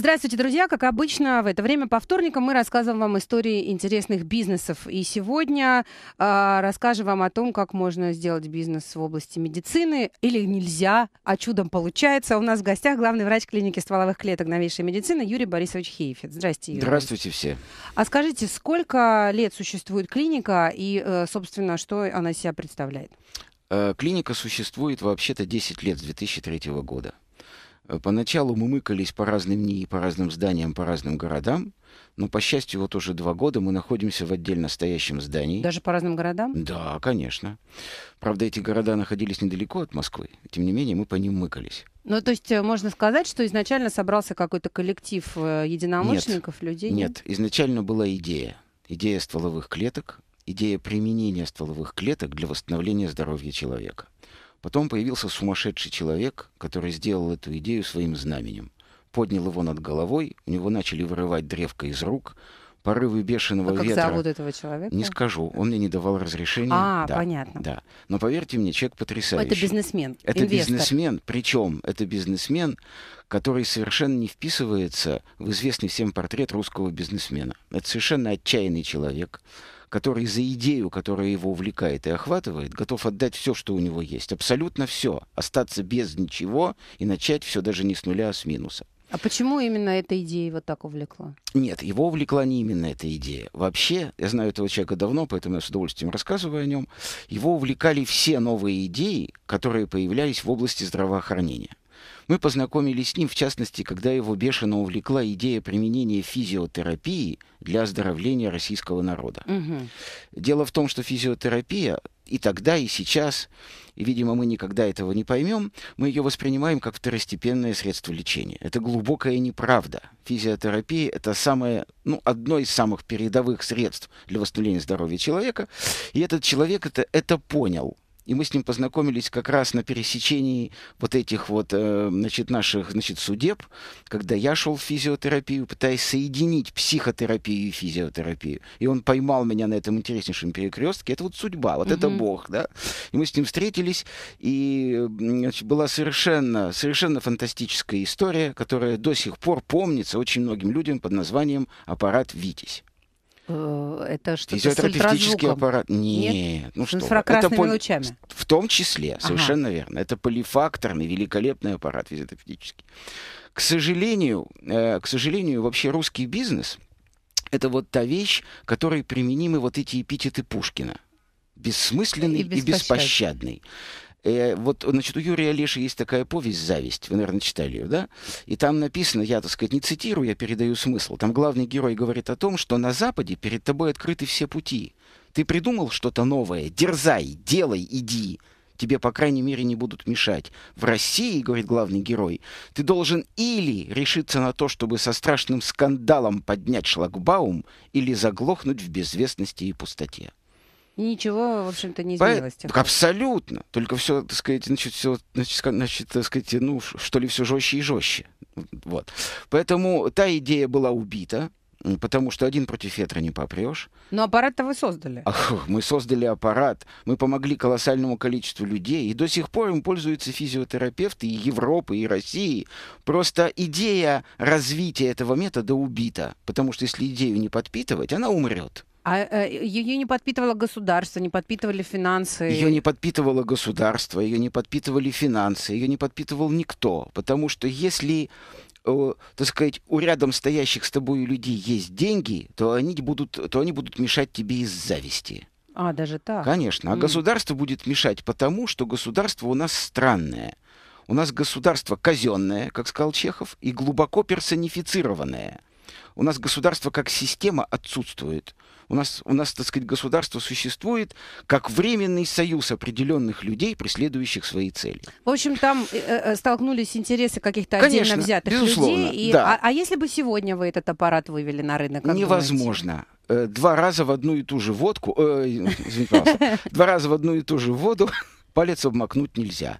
Здравствуйте, друзья. Как обычно, в это время по вторникам мы рассказываем вам истории интересных бизнесов. И сегодня э, расскажем вам о том, как можно сделать бизнес в области медицины или нельзя, а чудом получается. У нас в гостях главный врач клиники стволовых клеток новейшей медицины Юрий Борисович Хейфет. Здравствуйте. Юрий. Здравствуйте все. А скажите, сколько лет существует клиника и, э, собственно, что она себя представляет? Э, клиника существует вообще-то 10 лет с 2003 года. Э, поначалу мы мыкались по разным НИИ, по разным зданиям, по разным городам. Но, по счастью, вот уже два года мы находимся в отдельно стоящем здании. Даже по разным городам? Да, конечно. Правда, эти города находились недалеко от Москвы. Тем не менее, мы по ним мыкались. Ну, то есть э, можно сказать, что изначально собрался какой-то коллектив э, единомышленников, нет, людей? Нет, изначально была идея. Идея стволовых клеток, идея применения стволовых клеток для восстановления здоровья человека. Потом появился сумасшедший человек, который сделал эту идею своим знаменем. Поднял его над головой, у него начали вырывать древко из рук, порывы бешеного а как ветра. зовут этого человека? Не скажу, он мне не давал разрешения. А, да, понятно. Да. Но поверьте мне, человек потрясающий. Это бизнесмен. Это инвестор. бизнесмен, причем это бизнесмен, который совершенно не вписывается в известный всем портрет русского бизнесмена. Это совершенно отчаянный человек, который за идею, которая его увлекает и охватывает, готов отдать все, что у него есть, абсолютно все, остаться без ничего и начать все даже не с нуля, а с минуса. А почему именно эта идея его так увлекла? Нет, его увлекла не именно эта идея. Вообще, я знаю этого человека давно, поэтому я с удовольствием рассказываю о нем. Его увлекали все новые идеи, которые появлялись в области здравоохранения. Мы познакомились с ним, в частности, когда его бешено увлекла идея применения физиотерапии для оздоровления российского народа. Угу. Дело в том, что физиотерапия и тогда, и сейчас, и, видимо, мы никогда этого не поймем, мы ее воспринимаем как второстепенное средство лечения. Это глубокая неправда. Физиотерапия – это самое, ну, одно из самых передовых средств для восстановления здоровья человека. И этот человек это, это понял – и мы с ним познакомились как раз на пересечении вот этих вот, э, значит, наших, значит, судеб, когда я шел в физиотерапию, пытаясь соединить психотерапию и физиотерапию. И он поймал меня на этом интереснейшем перекрестке. Это вот судьба, вот угу. это Бог, да. И мы с ним встретились, и значит, была совершенно, совершенно фантастическая история, которая до сих пор помнится очень многим людям под названием «Аппарат Витязь». Э, это что-то Физиотерапевтический с аппарат? Нет. Нет. Ну, что инфракрасными это лучами? В том числе, совершенно ага. верно. Это полифакторный, великолепный аппарат физиотерапевтический. К сожалению, э, к сожалению, вообще русский бизнес — это вот та вещь, которой применимы вот эти эпитеты Пушкина. Бессмысленный и, беспощадный. и беспощадный. Э, вот, значит, у Юрия Олеши есть такая повесть «Зависть». Вы, наверное, читали ее, да? И там написано, я, так сказать, не цитирую, я передаю смысл. Там главный герой говорит о том, что на Западе перед тобой открыты все пути. Ты придумал что-то новое, дерзай, делай, иди тебе, по крайней мере, не будут мешать. В России, говорит главный герой, ты должен или решиться на то, чтобы со страшным скандалом поднять шлагбаум, или заглохнуть в безвестности и пустоте. И ничего, в общем-то, не изменилось. По... Абсолютно. Только все, так сказать, значит, все, значит, так сказать, ну, что ли, все жестче и жестче. Вот. Поэтому та идея была убита, потому что один против ветра не попрешь. Но аппарат-то вы создали. Ах, мы создали аппарат, мы помогли колоссальному количеству людей, и до сих пор им пользуются физиотерапевты и Европы, и России. Просто идея развития этого метода убита, потому что если идею не подпитывать, она умрет. А ее э, не подпитывало государство, не подпитывали финансы? Ее не подпитывало государство, ее не подпитывали финансы, ее не подпитывал никто. Потому что если, э, так сказать, у рядом стоящих с тобой людей есть деньги, то они будут, то они будут мешать тебе из зависти. А, даже так? Конечно. А mm. государство будет мешать потому, что государство у нас странное. У нас государство казенное, как сказал Чехов, и глубоко персонифицированное. У нас государство как система отсутствует – у нас, у нас, так сказать, государство существует как временный союз определенных людей, преследующих свои цели. В общем, там э, э столкнулись интересы каких-то отдельно взятых безусловно, людей. И, да. а, а если бы сегодня вы этот аппарат вывели на рынок? Невозможно. Думаете? Э, два раза в одну и ту же водку, э, извините, два раза в одну и ту же воду палец обмакнуть нельзя.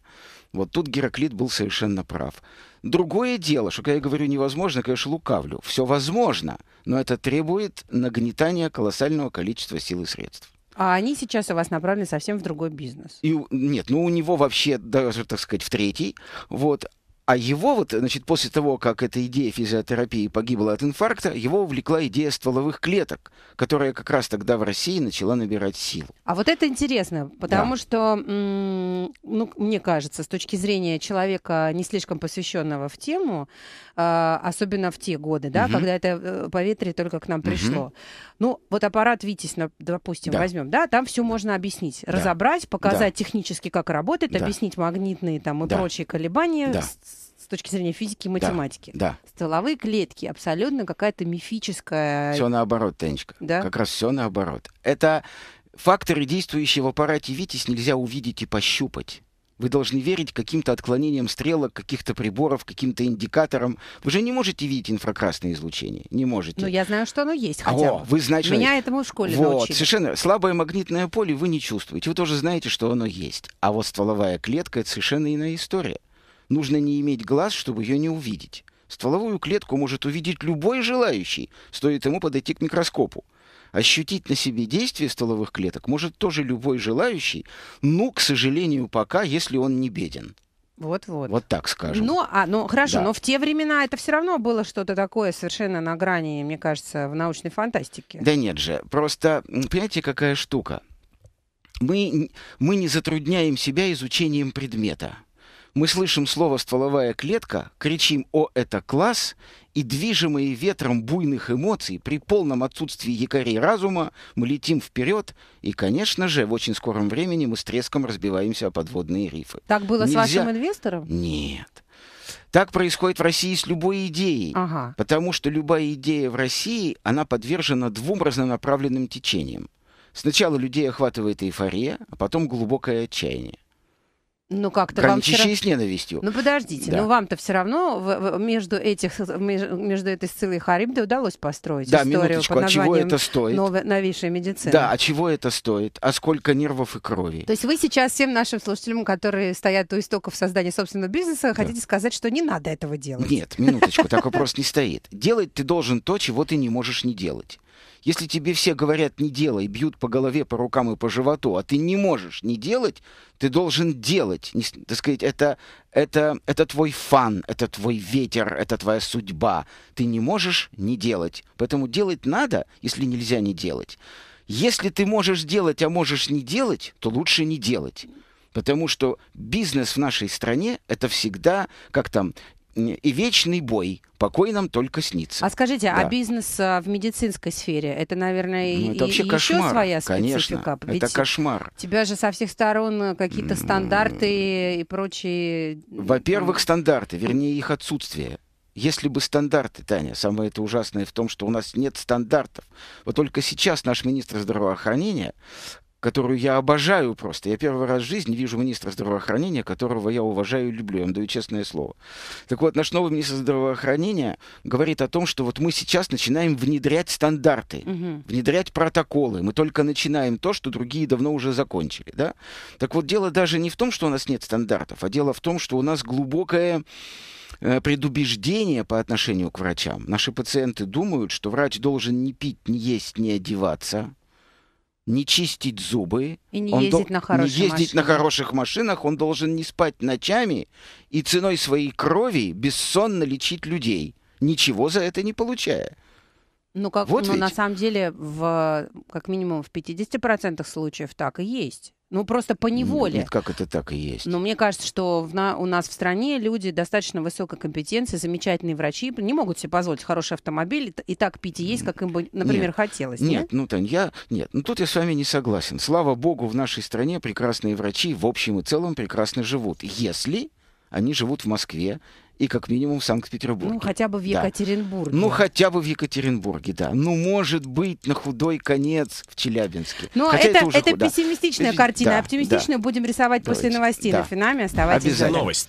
Вот тут Гераклит был совершенно прав. Другое дело, что когда я говорю невозможно, конечно, лукавлю. Все возможно, но это требует нагнетания колоссального количества сил и средств. А они сейчас у вас направлены совсем в другой бизнес. И, нет, ну у него вообще даже, так сказать, в третий. Вот. А его вот, значит, после того, как эта идея физиотерапии погибла от инфаркта, его увлекла идея стволовых клеток, которая как раз тогда в России начала набирать силу. А вот это интересно, потому да. что, ну, мне кажется, с точки зрения человека, не слишком посвященного в тему, а, особенно в те годы, да, угу. когда это э, поветрие только к нам пришло. Угу. Ну, вот аппарат Витис, допустим, да. возьмем, да, там все можно объяснить, да. разобрать, показать да. технически, как работает, да. объяснить магнитные там и да. прочие колебания. Да. С точки зрения физики и математики. Да, да. клетки абсолютно какая-то мифическая. Все наоборот, Тенечка. Да. Как раз все наоборот. Это факторы, действующие в аппарате Витис, нельзя увидеть и пощупать. Вы должны верить каким-то отклонениям стрелок, каких-то приборов, каким-то индикаторам. Вы же не можете видеть инфракрасное излучение. Не можете. Но ну, я знаю, что оно есть хотя бы. О, вы знаете, Меня этому в школе вот, научили. Совершенно. Слабое магнитное поле вы не чувствуете. Вы тоже знаете, что оно есть. А вот стволовая клетка — это совершенно иная история. Нужно не иметь глаз, чтобы ее не увидеть. Стволовую клетку может увидеть любой желающий, стоит ему подойти к микроскопу ощутить на себе действие стволовых клеток может тоже любой желающий, ну, к сожалению, пока, если он не беден. Вот-вот. Вот так скажем. Ну, а, ну хорошо, да. но в те времена это все равно было что-то такое совершенно на грани, мне кажется, в научной фантастике. Да нет же, просто, понимаете, какая штука? Мы, мы не затрудняем себя изучением предмета мы слышим слово «стволовая клетка», кричим «О, это класс!» и движимые ветром буйных эмоций, при полном отсутствии якорей разума, мы летим вперед, и, конечно же, в очень скором времени мы с треском разбиваемся о подводные рифы. Так было Нельзя... с вашим инвестором? Нет. Так происходит в России с любой идеей, ага. потому что любая идея в России, она подвержена двум разнонаправленным течениям. Сначала людей охватывает эйфория, а потом глубокое отчаяние. Ну как-то вам все равно... с ненавистью. Ну подождите, да. ну вам-то все равно в, в, между этих между этой Сциллой и Харибдой удалось построить да, историю минуточку, под названием а чего это стоит? Новая, новейшая медицина. Да, а чего это стоит? А сколько нервов и крови? То есть вы сейчас всем нашим слушателям, которые стоят у истоков создания собственного бизнеса, да. хотите сказать, что не надо этого делать? Нет, минуточку, так вопрос не стоит. Делать ты должен то, чего ты не можешь не делать. Если тебе все говорят «не делай», бьют по голове, по рукам и по животу, а ты не можешь не делать, ты должен делать. Не, так сказать, это, это, это твой фан, это твой ветер, это твоя судьба. Ты не можешь не делать. Поэтому делать надо, если нельзя не делать. Если ты можешь делать, а можешь не делать, то лучше не делать. Потому что бизнес в нашей стране это всегда, как там, и вечный бой. Покой нам только снится. А скажите, а да. а бизнес в медицинской сфере, это, наверное, ну, это вообще и кошмар, еще своя специфика? Конечно, Ведь это кошмар. Тебя же со всех сторон э, какие-то стандарты и прочие... Во-первых, стандарты, вернее, их отсутствие. Если бы стандарты, Таня, самое это ужасное в том, что у нас нет стандартов. Вот только сейчас наш министр здравоохранения которую я обожаю просто. Я первый раз в жизни вижу министра здравоохранения, которого я уважаю и люблю, я вам даю честное слово. Так вот, наш новый министр здравоохранения говорит о том, что вот мы сейчас начинаем внедрять стандарты, угу. внедрять протоколы. Мы только начинаем то, что другие давно уже закончили. Да? Так вот, дело даже не в том, что у нас нет стандартов, а дело в том, что у нас глубокое э, предубеждение по отношению к врачам. Наши пациенты думают, что врач должен не пить, не есть, не одеваться, не чистить зубы, и не он ездить, до... на, хороших не ездить машинах. на хороших машинах, он должен не спать ночами и ценой своей крови бессонно лечить людей, ничего за это не получая. Ну, как, вот ну ведь. на самом деле, в, как минимум в 50% случаев так и есть. Ну, просто по неволе. Нет, как это так и есть. Но мне кажется, что в на, у нас в стране люди достаточно высокой компетенции, замечательные врачи, не могут себе позволить хороший автомобиль и так пить и есть, как им бы, например, нет, хотелось. Нет, нет, ну, Тань, я... Нет, ну, тут я с вами не согласен. Слава богу, в нашей стране прекрасные врачи в общем и целом прекрасно живут. Если они живут в Москве, и как минимум в Санкт-Петербурге. Ну, хотя бы в Екатеринбурге. Да. Ну, хотя бы в Екатеринбурге, да. Ну, может быть, на худой конец в Челябинске. Но ну, это, это, уже, это да. пессимистичная картина. Да, Оптимистичную да, будем рисовать Давайте. после новостей. Да. На финале. оставайтесь. Обязательно. Новость.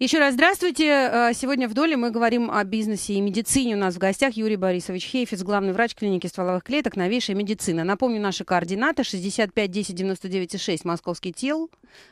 Еще раз здравствуйте. Э, сегодня в доле мы говорим о бизнесе и медицине. У нас в гостях Юрий Борисович Хейфиц, главный врач клиники стволовых клеток «Новейшая медицина». Напомню, наши координаты 65 10 99 6, московский тел,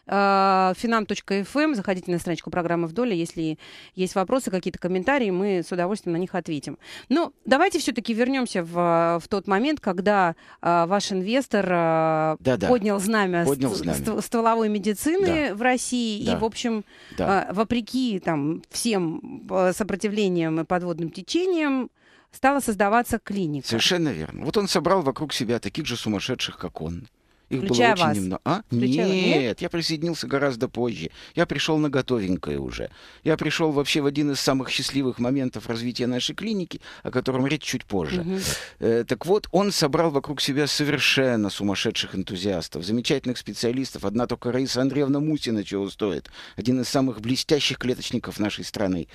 finam.fm. Э, эм. Заходите на страничку программы в доле. Если есть вопросы, какие-то комментарии, мы с удовольствием на них ответим. Но ну, давайте все-таки вернемся в, э, в тот момент, когда ваш инвестор да-да. поднял знамя, поднял знамя. стволовой медицины да. в России. Да. И, в общем, да. в вопреки там, всем э, сопротивлениям и подводным течениям, стала создаваться клиника. Совершенно верно. Вот он собрал вокруг себя таких же сумасшедших, как он, их Включая было вас. немного. А? нет, нет, я присоединился гораздо позже. Я пришел на готовенькое уже. Я пришел вообще в один из самых счастливых моментов развития нашей клиники, о котором речь чуть позже. Угу. Э, так вот, он собрал вокруг себя совершенно сумасшедших энтузиастов, замечательных специалистов. Одна только Раиса Андреевна Мусина чего стоит. Один из самых блестящих клеточников нашей страны.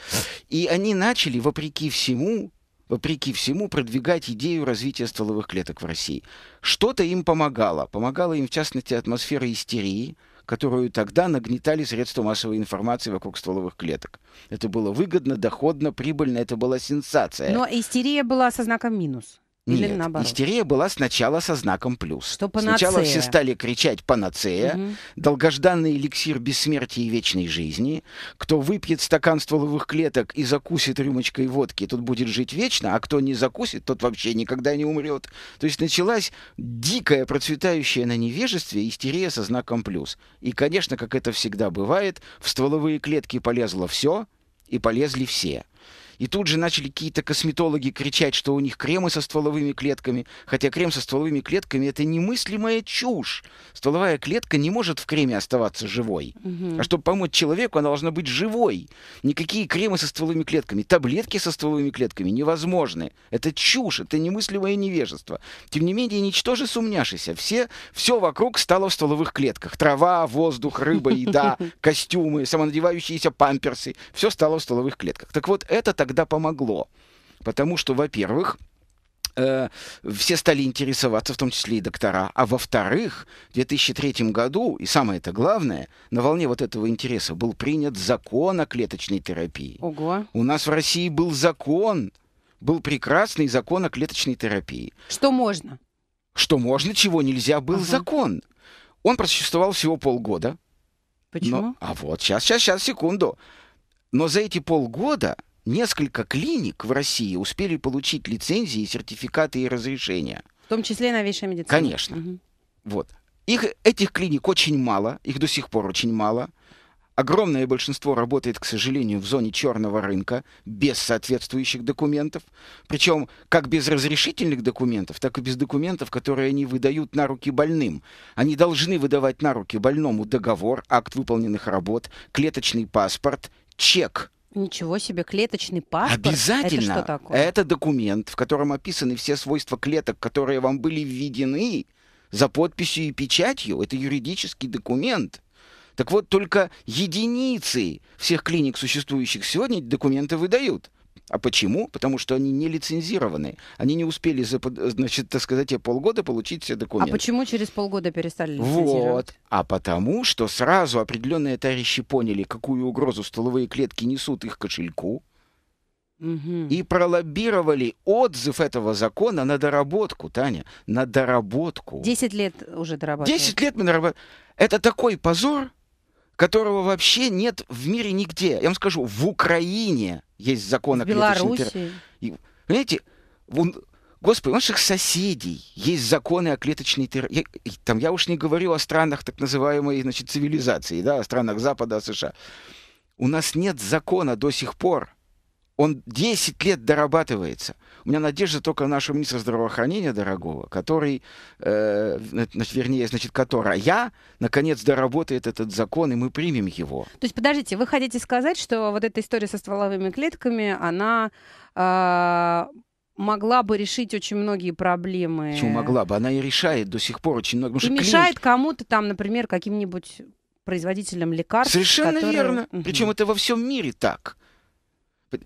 И они начали, вопреки всему, вопреки всему, продвигать идею развития стволовых клеток в России. Что-то им помогало. Помогала им, в частности, атмосфера истерии, которую тогда нагнетали средства массовой информации вокруг стволовых клеток. Это было выгодно, доходно, прибыльно, это была сенсация. Но истерия была со знаком минус. Или Нет, наоборот. истерия была сначала со знаком плюс. Что панацея. Сначала все стали кричать «панацея», угу. долгожданный эликсир бессмертия и вечной жизни, кто выпьет стакан стволовых клеток и закусит рюмочкой водки, тот будет жить вечно, а кто не закусит, тот вообще никогда не умрет. То есть началась дикая, процветающая на невежестве истерия со знаком плюс. И, конечно, как это всегда бывает, в стволовые клетки полезло все, и полезли все – и тут же начали какие-то косметологи кричать, что у них кремы со стволовыми клетками. Хотя крем со стволовыми клетками — это немыслимая чушь. Стволовая клетка не может в креме оставаться живой. Угу. А чтобы помочь человеку, она должна быть живой. Никакие кремы со стволовыми клетками, таблетки со стволовыми клетками невозможны. Это чушь, это немыслимое невежество. Тем не менее, ничтоже сумняшися, все, все вокруг стало в стволовых клетках. Трава, воздух, рыба, еда, костюмы, самонадевающиеся памперсы. Все стало в стволовых клетках. Так вот, это тогда тогда помогло. Потому что, во-первых, э, все стали интересоваться, в том числе и доктора. А во-вторых, в 2003 году, и самое это главное, на волне вот этого интереса был принят закон о клеточной терапии. Ого. У нас в России был закон, был прекрасный закон о клеточной терапии. Что можно? Что можно, чего нельзя, был ага. закон. Он просуществовал всего полгода. Почему? Но, а вот, сейчас, сейчас, сейчас, секунду. Но за эти полгода несколько клиник в России успели получить лицензии, сертификаты и разрешения. В том числе новейшая медицина. Конечно. Угу. Вот. Их, этих клиник очень мало, их до сих пор очень мало. Огромное большинство работает, к сожалению, в зоне черного рынка без соответствующих документов. Причем как без разрешительных документов, так и без документов, которые они выдают на руки больным. Они должны выдавать на руки больному договор, акт выполненных работ, клеточный паспорт, чек – Ничего себе, клеточный паспорт. Обязательно. Это что такое? Это документ, в котором описаны все свойства клеток, которые вам были введены за подписью и печатью. Это юридический документ. Так вот, только единицы всех клиник, существующих сегодня, документы выдают. А почему? Потому что они не лицензированы. Они не успели, за, значит, так сказать, полгода получить все а документы. А почему через полгода перестали лицензировать? Вот. А потому, что сразу определенные товарищи поняли, какую угрозу столовые клетки несут их кошельку, угу. и пролоббировали отзыв этого закона на доработку, Таня, на доработку. Десять лет уже дорабатывают. Десять лет мы дорабатываем. Это такой позор, которого вообще нет в мире нигде. Я вам скажу, в Украине есть закон о клеточной терапии. Понимаете, он, Господи, у наших соседей есть законы о клеточной терапии. Там я уж не говорю о странах так называемой значит, цивилизации, да, о странах Запада, о США. У нас нет закона до сих пор. Он 10 лет дорабатывается. У меня надежда только на нашего министра здравоохранения дорогого, который, э, значит, вернее, значит, которая я, наконец, доработает этот закон, и мы примем его. То есть, подождите, вы хотите сказать, что вот эта история со стволовыми клетками, она... Э могла бы решить очень многие проблемы. Почему могла бы? Она и решает до сих пор очень много. И мешает клиники... кому-то там, например, каким-нибудь производителям лекарств. Совершенно которые... верно. Причем это во всем мире так.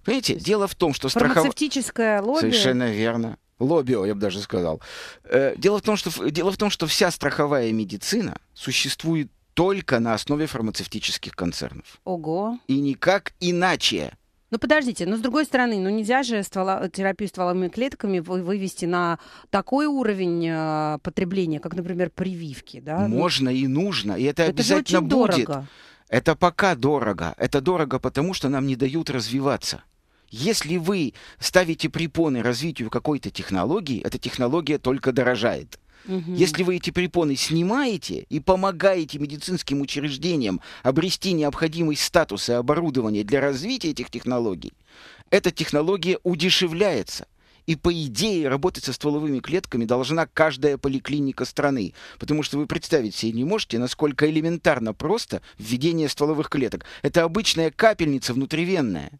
Понимаете, дело в том, что страховая лобби. Совершенно верно. Лоббио, я бы даже сказал. Э, дело в, том, что, дело в том, что вся страховая медицина существует только на основе фармацевтических концернов. Ого. И никак иначе. Ну подождите, но с другой стороны, ну нельзя же ствола, терапию стволовыми клетками вывести на такой уровень э, потребления, как, например, прививки, да? Ну Можно и нужно, и это, это обязательно будет. Дорого. Это пока дорого. Это дорого потому, что нам не дают развиваться. Если вы ставите препоны развитию какой-то технологии, эта технология только дорожает. Угу. Если вы эти препоны снимаете и помогаете медицинским учреждениям обрести необходимый статус и оборудование для развития этих технологий, эта технология удешевляется. И по идее работать со стволовыми клетками должна каждая поликлиника страны. Потому что вы представить себе не можете, насколько элементарно просто введение стволовых клеток. Это обычная капельница внутривенная.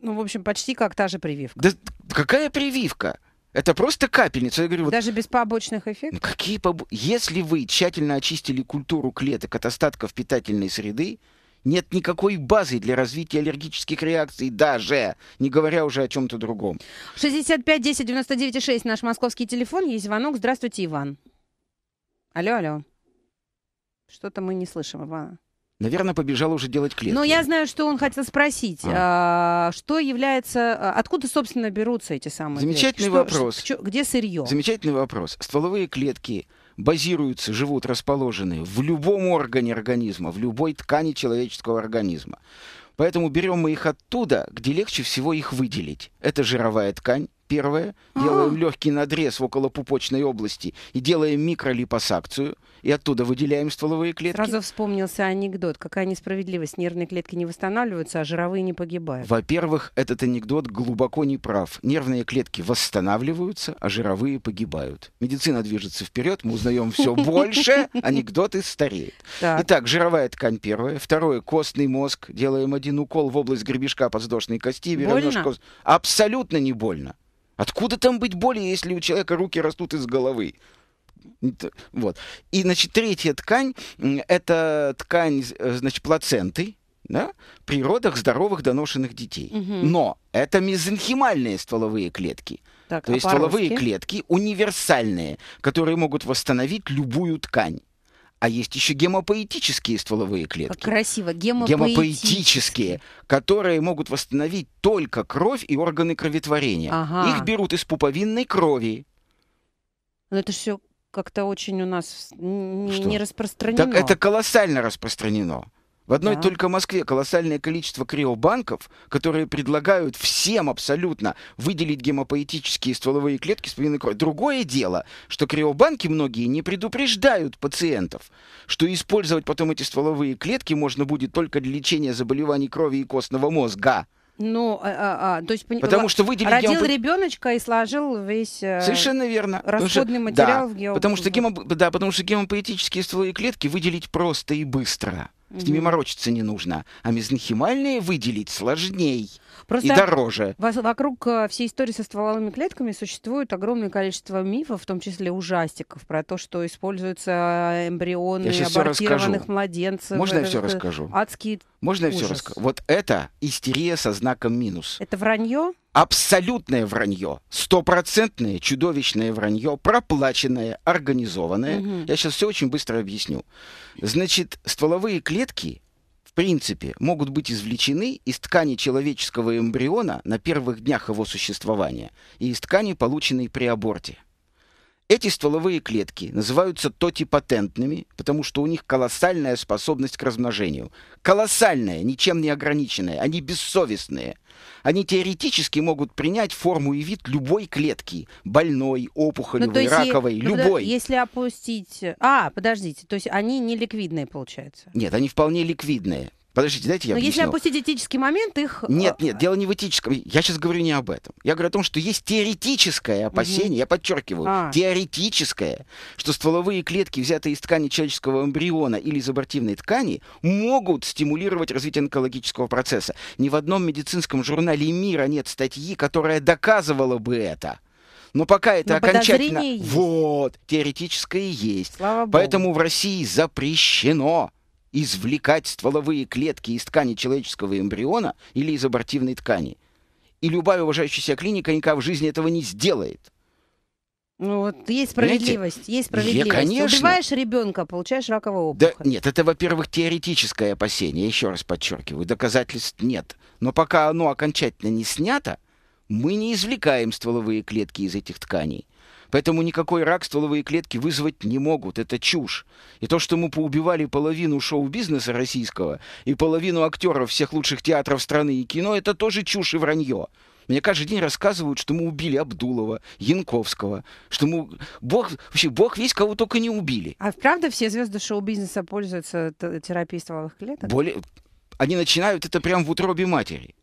Ну, в общем, почти как та же прививка. Да какая прививка? Это просто капельница. Я говорю, Даже вот, без побочных эффектов? Какие побо... Если вы тщательно очистили культуру клеток от остатков питательной среды, нет никакой базы для развития аллергических реакций даже, не говоря уже о чем-то другом. 65 10 99 6 наш московский телефон. Есть звонок. Здравствуйте, Иван. Алло, алло. Что-то мы не слышим Ивана. Наверное, побежал уже делать клетки. Но я знаю, что он хотел спросить, а. А, что является, а, откуда, собственно, берутся эти самые. Замечательный клетки? Что, вопрос. Что, где сырье? Замечательный вопрос. Стволовые клетки базируются, живут, расположены в любом органе организма, в любой ткани человеческого организма. Поэтому берем мы их оттуда, где легче всего их выделить. Это жировая ткань, первое, а. делаем легкий надрез в околопупочной области и делаем микролипосакцию, и оттуда выделяем стволовые клетки. Сразу вспомнился анекдот. Какая несправедливость, нервные клетки не восстанавливаются, а жировые не погибают. Во-первых, этот анекдот глубоко не прав. Нервные клетки восстанавливаются, а жировые погибают. Медицина движется вперед, мы узнаем все больше, анекдоты стареют. Итак, жировая ткань первая, второе, костный мозг, делаем один укол в область гребешка подвздошной кости, больно? нож Абсолютно не больно. Откуда там быть боли, если у человека руки растут из головы? Вот. И, значит, третья ткань – это ткань, э, значит, плаценты, да, при родах здоровых доношенных детей. Угу. Но это мезенхимальные стволовые клетки. Так, То а есть стволовые клетки универсальные, которые могут восстановить любую ткань а есть еще гемопоэтические стволовые клетки. Красиво, гемопоэти... гемопоэтические, которые могут восстановить только кровь и органы кроветворения. Ага. Их берут из пуповинной крови. Но ну, это все как-то очень у нас не, не распространено. Так это колоссально распространено. В одной да. только Москве колоссальное количество криобанков, которые предлагают всем абсолютно выделить гемопоэтические стволовые клетки с повинной крови. Другое дело, что криобанки многие не предупреждают пациентов, что использовать потом эти стволовые клетки можно будет только для лечения заболеваний крови и костного мозга. Ну, а, а, а то есть потому что выделили родил гемоп... ребеночка и сложил весь э, совершенно верно расходный потому материал что, да, в гео. потому что гемопоэтические стволовые клетки выделить просто и быстро. С ними морочиться не нужно. А мезонхимальные выделить сложней и дороже. Вокруг э, всей истории со стволовыми клетками существует огромное количество мифов, в том числе ужастиков, про то, что используются э, эмбрионы я абортированных младенцев. Можно я все расскажу? Адские Можно я все расскажу? Вот это истерия со знаком минус. Это вранье? абсолютное вранье, стопроцентное чудовищное вранье, проплаченное, организованное. Угу. Я сейчас все очень быстро объясню. Значит, стволовые клетки, в принципе, могут быть извлечены из ткани человеческого эмбриона на первых днях его существования и из ткани, полученной при аборте. Эти стволовые клетки называются тотипатентными, потому что у них колоссальная способность к размножению. Колоссальная, ничем не ограниченная, они бессовестные – они теоретически могут принять форму и вид любой клетки, больной, опухолевой, ну, раковой, е- любой. Если опустить... А, подождите, то есть они не ликвидные, получается? Нет, они вполне ликвидные. Подождите, дайте я Но объясню. если опустить этический момент, их... Э, нет, нет, дело не в этическом. Я сейчас говорю не об этом. Я говорю о том, что есть теоретическое опасение, угу. я подчеркиваю, а. теоретическое, что стволовые клетки, взятые из ткани человеческого эмбриона или из абортивной ткани, могут стимулировать развитие онкологического процесса. Ни в одном медицинском журнале мира нет статьи, которая доказывала бы это. Но пока это Но окончательно... Есть. Вот, теоретическое есть. Слава Поэтому Богу. в России запрещено извлекать стволовые клетки из ткани человеческого эмбриона или из абортивной ткани. И любая уважающая себя клиника никогда в жизни этого не сделает. Ну вот есть справедливость, Понимаете? есть справедливость. Я, конечно. Убиваешь ребенка, получаешь ракового опухоль. Да, нет, это, во-первых, теоретическое опасение, еще раз подчеркиваю, доказательств нет. Но пока оно окончательно не снято, мы не извлекаем стволовые клетки из этих тканей. Поэтому никакой рак стволовые клетки вызвать не могут. Это чушь. И то, что мы поубивали половину шоу-бизнеса российского и половину актеров всех лучших театров страны и кино, это тоже чушь и вранье. Мне каждый день рассказывают, что мы убили Абдулова, Янковского, что мы... Бог... Вообще, Бог весь, кого только не убили. А правда все звезды шоу-бизнеса пользуются терапией стволовых клеток? Более... Они начинают это прямо в утробе матери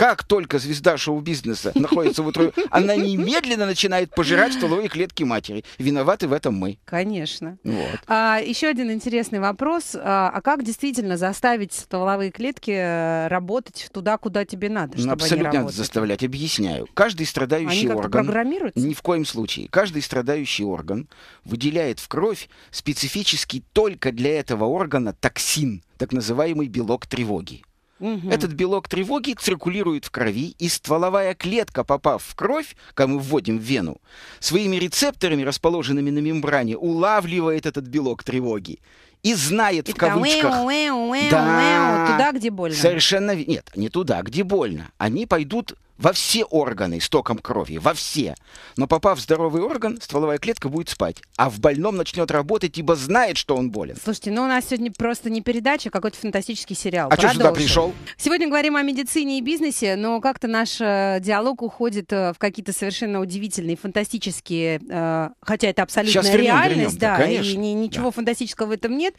как только звезда шоу-бизнеса находится в утробе, она немедленно начинает пожирать стволовые клетки матери. Виноваты в этом мы. Конечно. Вот. А, еще один интересный вопрос. А, а как действительно заставить стволовые клетки э, работать туда, куда тебе надо, ну, чтобы Абсолютно они надо заставлять. Объясняю. Каждый страдающий они орган... программируются? Ни в коем случае. Каждый страдающий орган выделяет в кровь специфический только для этого органа токсин, так называемый белок тревоги. Угу. Этот белок тревоги циркулирует в крови, и стволовая клетка, попав в кровь, мы вводим в вену, своими рецепторами, расположенными на мембране, улавливает этот белок тревоги и знает и в кавычках. Уэу, уэу, уэу, да, туда, где больно. Совершенно нет, не туда, где больно. Они пойдут во все органы с током крови, во все. Но попав в здоровый орган, стволовая клетка будет спать, а в больном начнет работать, ибо знает, что он болен. Слушайте, ну у нас сегодня просто не передача, а какой-то фантастический сериал. А что сюда пришел? Сегодня говорим о медицине и бизнесе, но как-то наш э, диалог уходит э, в какие-то совершенно удивительные, фантастические, э, хотя это абсолютная Сейчас реальность, вернем, да, конечно. и ничего да. фантастического в этом нет,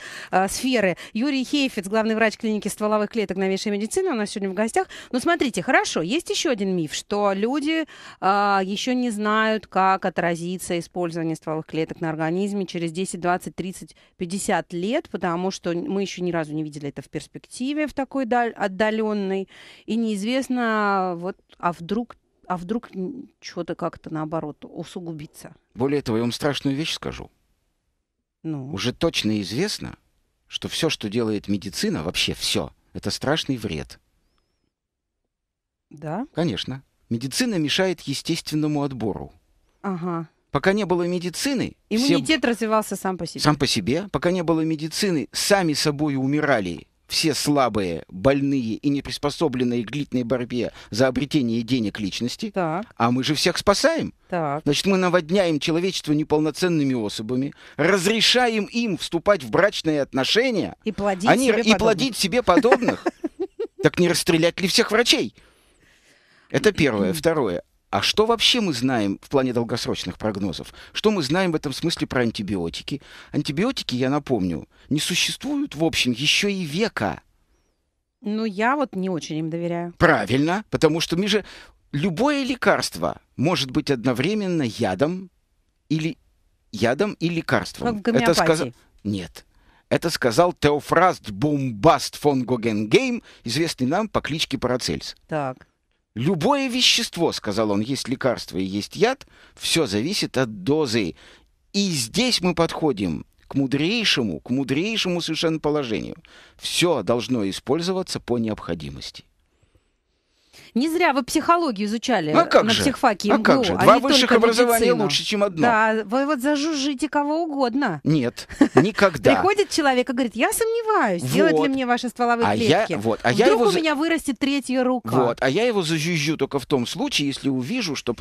сферы. Юрий Хейфец, главный врач клиники стволовых клеток новейшей медицины, у нас сегодня в гостях. Но ну, смотрите, хорошо, есть еще один миф, что люди а, еще не знают, как отразится использование стволовых клеток на организме через 10, 20, 30, 50 лет, потому что мы еще ни разу не видели это в перспективе, в такой отдаленной, и неизвестно, вот, а вдруг а вдруг что-то как-то наоборот усугубится. Более того, я вам страшную вещь скажу. Ну. Уже точно известно, что все, что делает медицина, вообще все, это страшный вред. Да? Конечно. Медицина мешает естественному отбору. Ага. Пока не было медицины... Иммунитет все... развивался сам по себе. Сам по себе. Пока не было медицины, сами собой умирали все слабые, больные и не приспособленные к длительной борьбе за обретение денег личности. Так. А мы же всех спасаем. Так. Значит, мы наводняем человечество неполноценными особами, разрешаем им вступать в брачные отношения. И плодить, Они, себе, и подобных. плодить себе подобных. Так не расстрелять ли всех врачей? Это первое. Второе. А что вообще мы знаем в плане долгосрочных прогнозов? Что мы знаем в этом смысле про антибиотики? Антибиотики, я напомню, не существуют, в общем, еще и века. Ну, я вот не очень им доверяю. Правильно, потому что мы же... Любое лекарство может быть одновременно ядом или ядом и лекарством. Как в Это сказ... Нет. Это сказал Теофраст Бомбаст фон Гогенгейм, известный нам по кличке Парацельс. Так. Любое вещество, сказал он, есть лекарство и есть яд, все зависит от дозы. И здесь мы подходим к мудрейшему, к мудрейшему совершенно положению. Все должно использоваться по необходимости. Не зря вы психологию изучали а как на же? психфаке МГУ, а как же? Два а высших образования медицину. лучше, чем одно. Да, вы вот зажужжите кого угодно. Нет, никогда. Приходит человек и говорит, я сомневаюсь, вот. делают ли мне ваши стволовые а клетки. Я, вот, а Вдруг я у меня вырастет третья рука. Вот, а я его зажужжу только в том случае, если увижу, что,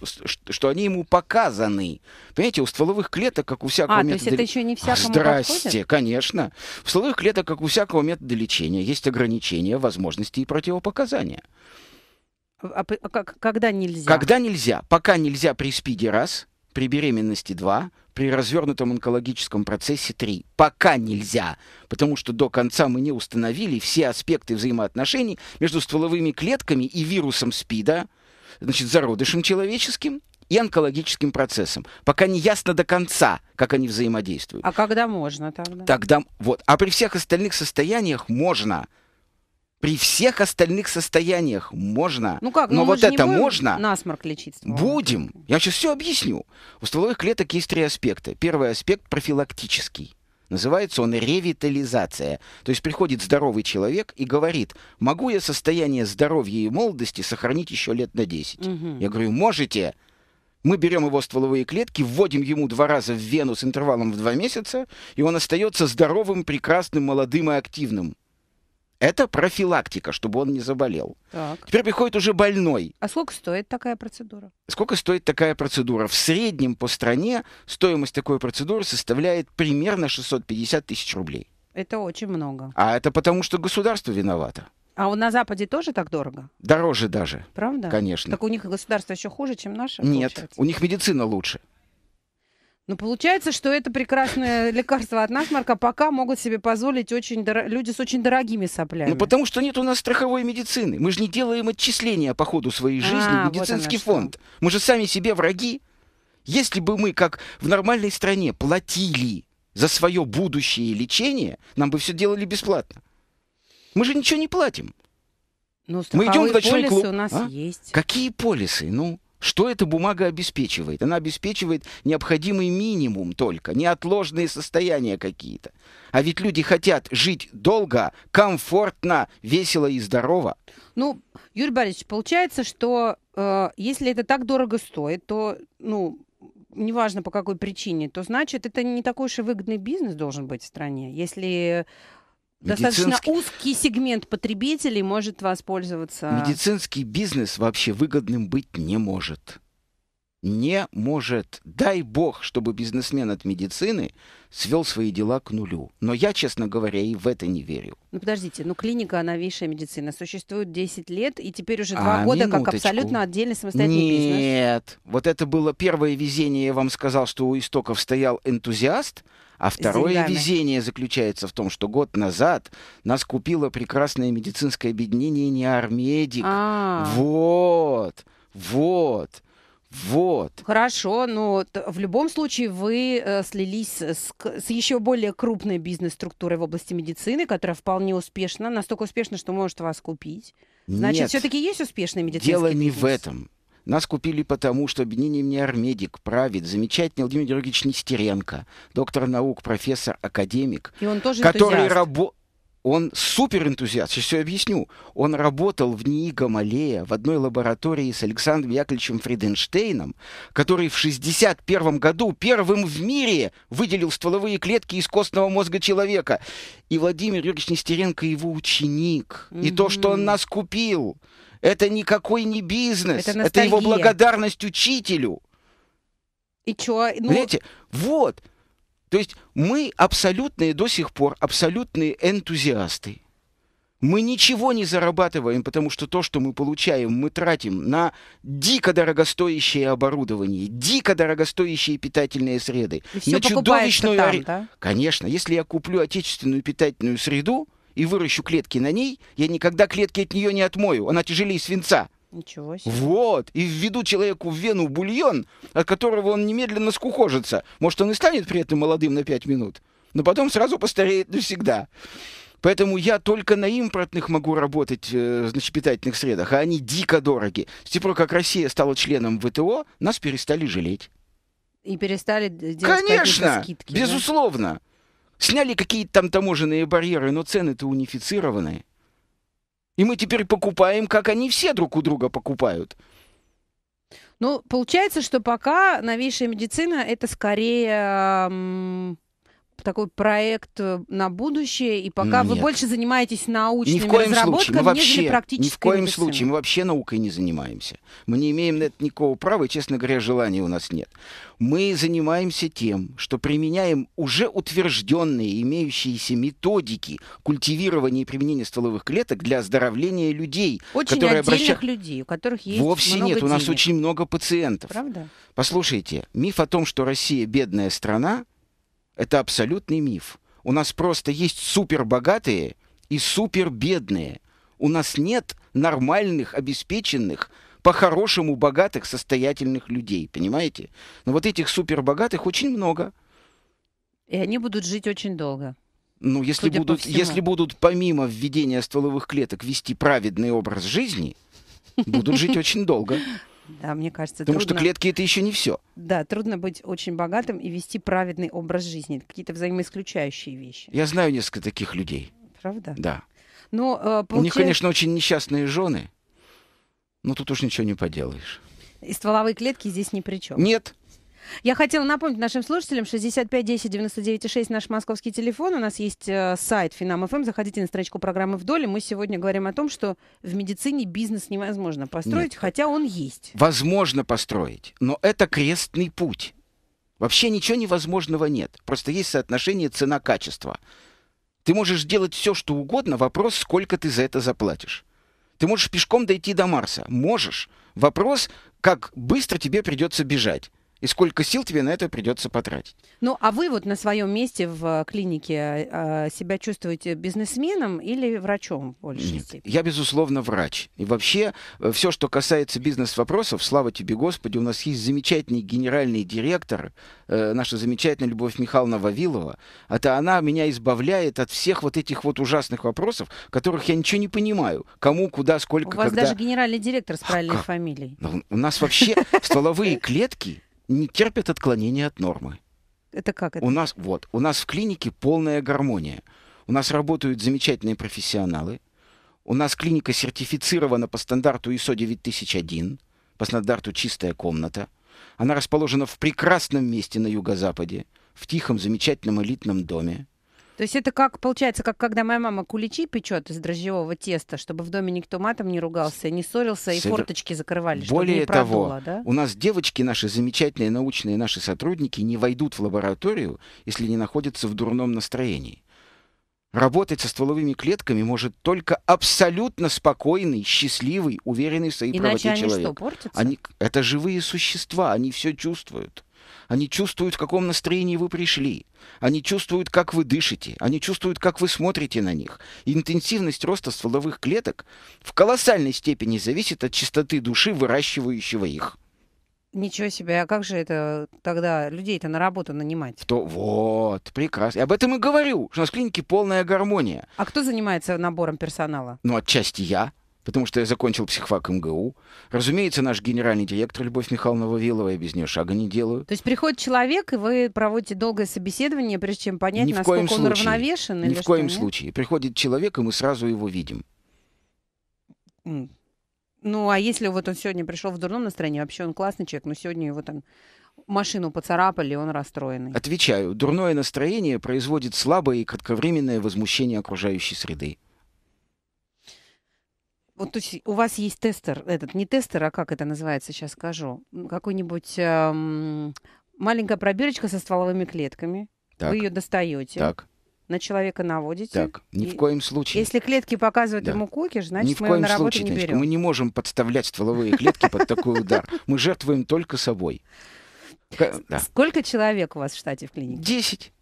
что они ему показаны. Понимаете, у стволовых клеток, как у всякого метода... А, то есть это еще не всякому Здрасте, конечно. У стволовых клеток, как у всякого метода лечения, есть ограничения, возможности и противопоказания. А, а, как, когда нельзя? Когда нельзя. Пока нельзя при СПИДе раз, при беременности два, при развернутом онкологическом процессе три. Пока нельзя, потому что до конца мы не установили все аспекты взаимоотношений между стволовыми клетками и вирусом СПИДа, значит, зародышем человеческим и онкологическим процессом. Пока не ясно до конца, как они взаимодействуют. А когда можно тогда? Тогда, вот. А при всех остальных состояниях можно – при всех остальных состояниях можно. Ну как? Ну Но ну вот это можно. Насморк лечить. Будем. Я сейчас все объясню. У стволовых клеток есть три аспекта. Первый аспект профилактический. Называется он ревитализация. То есть приходит здоровый человек и говорит, могу я состояние здоровья и молодости сохранить еще лет на 10? Угу. Я говорю, можете. Мы берем его стволовые клетки, вводим ему два раза в вену с интервалом в два месяца, и он остается здоровым, прекрасным, молодым и активным. Это профилактика, чтобы он не заболел. Так. Теперь приходит уже больной. А сколько стоит такая процедура? Сколько стоит такая процедура? В среднем по стране стоимость такой процедуры составляет примерно 650 тысяч рублей. Это очень много. А это потому, что государство виновато. А он на Западе тоже так дорого? Дороже даже. Правда? Конечно. Так у них государство еще хуже, чем наше? Нет, получается? у них медицина лучше. Но ну, получается, что это прекрасное лекарство от насморка пока могут себе позволить очень дор... люди с очень дорогими соплями. Ну, потому что нет у нас страховой медицины. Мы же не делаем отчисления по ходу своей а, жизни а, в медицинский вот фонд. Что. Мы же сами себе враги. Если бы мы, как в нормальной стране, платили за свое будущее лечение, нам бы все делали бесплатно. Мы же ничего не платим. Ну, мы идем в ночной клуб. у нас а? есть. Какие полисы? Ну, что эта бумага обеспечивает? Она обеспечивает необходимый минимум только, неотложные состояния какие-то. А ведь люди хотят жить долго, комфортно, весело и здорово. Ну, Юрий Борисович, получается, что э, если это так дорого стоит, то, ну, неважно по какой причине, то значит это не такой уж и выгодный бизнес должен быть в стране. Если Достаточно узкий сегмент потребителей может воспользоваться. Медицинский бизнес вообще выгодным быть не может. Не может. Дай бог, чтобы бизнесмен от медицины свел свои дела к нулю. Но я, честно говоря, и в это не верю. Ну подождите, ну клиника новейшая медицина существует 10 лет, и теперь уже 2 а, года минуточку. как абсолютно отдельный самостоятельный Нет. бизнес. Нет, вот это было первое везение, я вам сказал, что у истоков стоял энтузиаст, а второе везение заключается в том, что год назад нас купило прекрасное медицинское объединение Армедик. А -а -а. Вот, вот. Вот. Хорошо, но в любом случае вы э, слились с, с еще более крупной бизнес-структурой в области медицины, которая вполне успешна, настолько успешна, что может вас купить. Значит, все-таки есть успешный медицинский Дело не бизнес? в этом. Нас купили потому, что Бенини мне армедик, правит, замечательный Владимир Георгиевич Нестеренко, доктор наук, профессор, академик. И он тоже который работает он супер энтузиаст, сейчас все объясню. Он работал в НИИ Гамалея в одной лаборатории с Александром Яковлевичем Фриденштейном, который в 1961 году первым в мире выделил стволовые клетки из костного мозга человека. И Владимир Юрьевич Нестеренко его ученик. Mm-hmm. И то, что он нас купил. Это никакой не бизнес. Это, это его благодарность учителю. И чё? Ну... Видите, Вот. То есть мы абсолютные до сих пор, абсолютные энтузиасты. Мы ничего не зарабатываем, потому что то, что мы получаем, мы тратим на дико дорогостоящее оборудование, дико дорогостоящие питательные среды, и на чудовищную... Там, да? Конечно, если я куплю отечественную питательную среду, и выращу клетки на ней, я никогда клетки от нее не отмою. Она тяжелее свинца. Ничего себе. Вот. И введу человеку в вену бульон, от которого он немедленно скухожится. Может, он и станет при этом молодым на пять минут, но потом сразу постареет навсегда. Поэтому я только на импортных могу работать, э, значит, питательных средах, а они дико дороги. С тех пор, как Россия стала членом ВТО, нас перестали жалеть. И перестали делать Конечно, скидки. Безусловно. Да? Сняли какие-то там таможенные барьеры, но цены-то унифицированные. И мы теперь покупаем, как они все друг у друга покупают. Ну, получается, что пока новейшая медицина это скорее эм, Типа, такой проект э, на будущее, и пока Нет. вы больше занимаетесь научными ни в коем разработками, Мы вообще, практической Ни в коем медициной. случае, мы вообще наукой не занимаемся. Мы не имеем на это никакого права, и, честно говоря, желания у нас нет. Мы занимаемся тем, что применяем уже утвержденные, имеющиеся методики культивирования и применения стволовых клеток для оздоровления людей. Очень которые отдельных обращ... людей, у которых есть Вовсе много нет, денег. у нас очень много пациентов. Правда? Послушайте, миф о том, что Россия бедная страна, это абсолютный миф. У нас просто есть супербогатые и супербедные. У нас нет нормальных, обеспеченных, по-хорошему богатых, состоятельных людей, понимаете? Но вот этих супербогатых очень много. И они будут жить очень долго. Ну, если Судя будут, если будут помимо введения стволовых клеток вести праведный образ жизни, будут жить очень долго. Да, мне кажется, Потому трудно... что клетки это еще не все. Да, трудно быть очень богатым и вести праведный образ жизни. какие-то взаимоисключающие вещи. Я знаю несколько таких людей. Правда? Да. Но, э, получается... У них, конечно, очень несчастные жены. Но тут уж ничего не поделаешь. И стволовые клетки здесь ни при чем. Нет. Я хотела напомнить нашим слушателям, 65 10 99 6 наш московский телефон, у нас есть э, сайт Финам.ФМ, заходите на страничку программы «Вдоль», и мы сегодня говорим о том, что в медицине бизнес невозможно построить, Нет. хотя он есть. Возможно построить, но это крестный путь. Вообще ничего невозможного нет. Просто есть соотношение цена-качество. Ты можешь делать все, что угодно, вопрос, сколько ты за это заплатишь. Ты можешь пешком дойти до Марса. Можешь. Вопрос, как быстро тебе придется бежать и сколько сил тебе на это придется потратить. Ну, а вы вот на своем месте в э, клинике а, себя чувствуете бизнесменом или врачом больше? Нет, степени? я, безусловно, врач. И вообще, э, все, что касается бизнес-вопросов, слава тебе, Господи, у нас есть замечательный генеральный директор, э, наша замечательная Любовь Михайловна Вавилова. Это а она меня избавляет от всех вот этих вот ужасных вопросов, которых я ничего не понимаю. Кому, куда, сколько, когда. У вас когда... даже генеральный директор с а правильной а, фамилией. Ну, у нас вообще стволовые клетки не терпят отклонения от нормы. Это как это? У нас, вот, у нас в клинике полная гармония. У нас работают замечательные профессионалы. У нас клиника сертифицирована по стандарту ISO 9001, по стандарту «Чистая комната». Она расположена в прекрасном месте на юго-западе, в тихом, замечательном элитном доме. То есть это как, получается, как когда моя мама куличи печет из дрожжевого теста, чтобы в доме никто матом не ругался, не ссорился, и форточки закрывали, Более чтобы не того, продуло, да? у нас девочки наши, замечательные научные наши сотрудники, не войдут в лабораторию, если не находятся в дурном настроении. Работать со стволовыми клетками может только абсолютно спокойный, счастливый, уверенный в своей Иначе правоте они человек. Что, портятся? Они, это живые существа, они все чувствуют. Они чувствуют, в каком настроении вы пришли. Они чувствуют, как вы дышите. Они чувствуют, как вы смотрите на них. Интенсивность роста стволовых клеток в колоссальной степени зависит от чистоты души выращивающего их. Ничего себе, а как же это тогда людей-то на работу нанимать? То, вот, прекрасно. Я об этом и говорю, что у нас в клинике полная гармония. А кто занимается набором персонала? Ну, отчасти я потому что я закончил психфак МГУ. Разумеется, наш генеральный директор Любовь Михайловна Вавилова, я без нее шага не делаю. То есть приходит человек, и вы проводите долгое собеседование, прежде чем понять, Ни насколько он случае. равновешен? Ни в коем что, случае. Нет? Приходит человек, и мы сразу его видим. Ну, а если вот он сегодня пришел в дурном настроении, вообще он классный человек, но сегодня его там машину поцарапали, он расстроенный. Отвечаю, дурное настроение производит слабое и кратковременное возмущение окружающей среды. Вот то есть у вас есть тестер, этот не тестер, а как это называется, сейчас скажу, какой-нибудь эм, маленькая пробирочка со стволовыми клетками. Так. Вы ее достаете. Так на человека наводите. Так, ни в коем случае. Если клетки показывают да. ему кукиш, значит, ни в мы коем его на работу не берем. мы не можем подставлять стволовые клетки под такой удар. Мы жертвуем только собой. Сколько человек у вас в штате в клинике? Десять.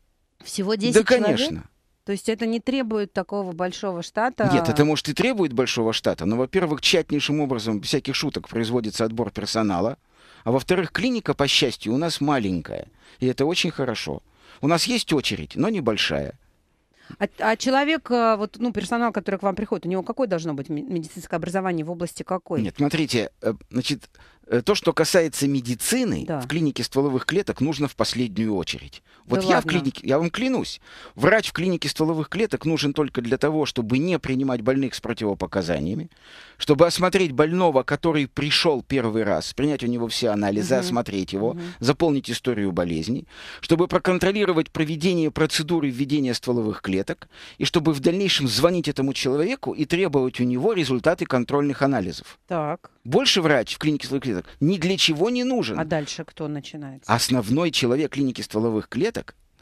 Всего десять человек? Да, конечно. То есть это не требует такого большого штата? Нет, это, может, и требует большого штата, но, во-первых, тщательнейшим образом, без всяких шуток, производится отбор персонала, а во-вторых, клиника, по счастью, у нас маленькая, и это очень хорошо. У нас есть очередь, но небольшая. А, а человек, э, вот, ну, персонал, который к вам приходит, у него какое должно быть медицинское образование в области какой? Нет, смотрите, э, значит, э, то, что касается медицины, да. в клинике стволовых клеток нужно в последнюю очередь. Вот да я ладно. в клинике, я вам клянусь, врач в клинике стволовых клеток нужен только для того, чтобы не принимать больных с противопоказаниями, чтобы осмотреть больного, который пришел первый раз, принять у него все анализы, угу. осмотреть его, угу. заполнить историю болезни, чтобы проконтролировать проведение процедуры введения стволовых клеток, и чтобы в дальнейшем звонить этому человеку и требовать у него результаты контрольных анализов. Так. Больше врач в клинике стволовых клеток ни для чего не нужен. А дальше кто начинается? Основной человек клиники стволовых клеток